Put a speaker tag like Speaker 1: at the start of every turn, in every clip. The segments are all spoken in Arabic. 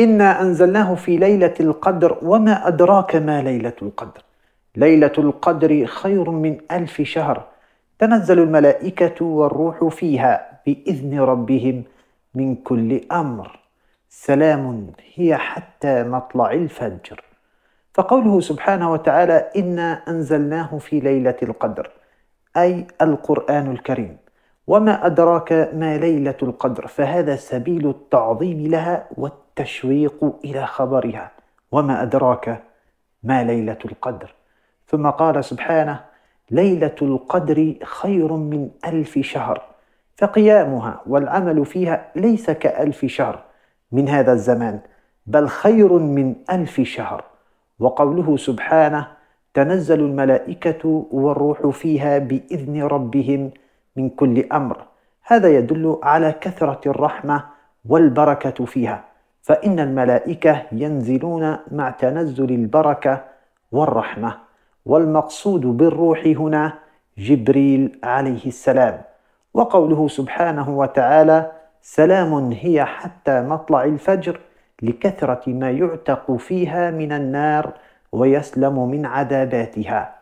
Speaker 1: إنا أنزلناه في ليلة القدر وما أدراك ما ليلة القدر ليلة القدر خير من ألف شهر تنزل الملائكة والروح فيها بإذن ربهم من كل أمر سلام هي حتى مطلع الفجر فقوله سبحانه وتعالى إنا أنزلناه في ليلة القدر أي القرآن الكريم وما أدراك ما ليلة القدر فهذا سبيل التعظيم لها والتعظيم التشويق الى خبرها وما ادراك ما ليله القدر ثم قال سبحانه ليله القدر خير من الف شهر فقيامها والعمل فيها ليس كالف شهر من هذا الزمان بل خير من الف شهر وقوله سبحانه تنزل الملائكه والروح فيها باذن ربهم من كل امر هذا يدل على كثره الرحمه والبركه فيها فإن الملائكة ينزلون مع تنزل البركة والرحمة والمقصود بالروح هنا جبريل عليه السلام وقوله سبحانه وتعالى سلام هي حتى مطلع الفجر لكثرة ما يعتق فيها من النار ويسلم من عذاباتها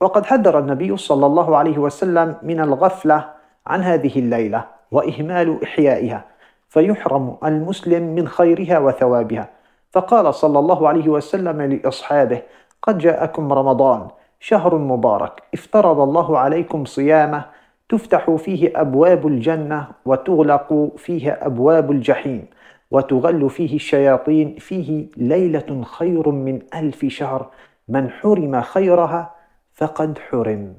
Speaker 1: وقد حذر النبي صلى الله عليه وسلم من الغفلة عن هذه الليلة وإهمال إحيائها فيحرم المسلم من خيرها وثوابها فقال صلى الله عليه وسلم لاصحابه قد جاءكم رمضان شهر مبارك افترض الله عليكم صيامه تفتح فيه ابواب الجنه وتغلق فيه ابواب الجحيم وتغل فيه الشياطين فيه ليله خير من الف شهر من حرم خيرها فقد حرم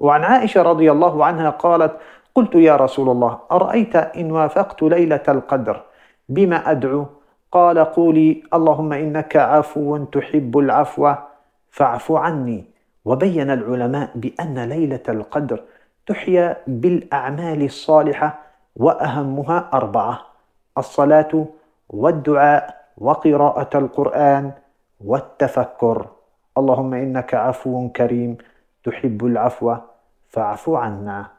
Speaker 1: وعن عائشه رضي الله عنها قالت قلت يا رسول الله أرأيت إن وافقت ليلة القدر بما أدعو قال قولي اللهم إنك عفو تحب العفو فاعف عني وبين العلماء بأن ليلة القدر تحيا بالأعمال الصالحة وأهمها أربعة الصلاة والدعاء وقراءة القرآن والتفكر اللهم إنك عفو كريم تحب العفو فاعف عنا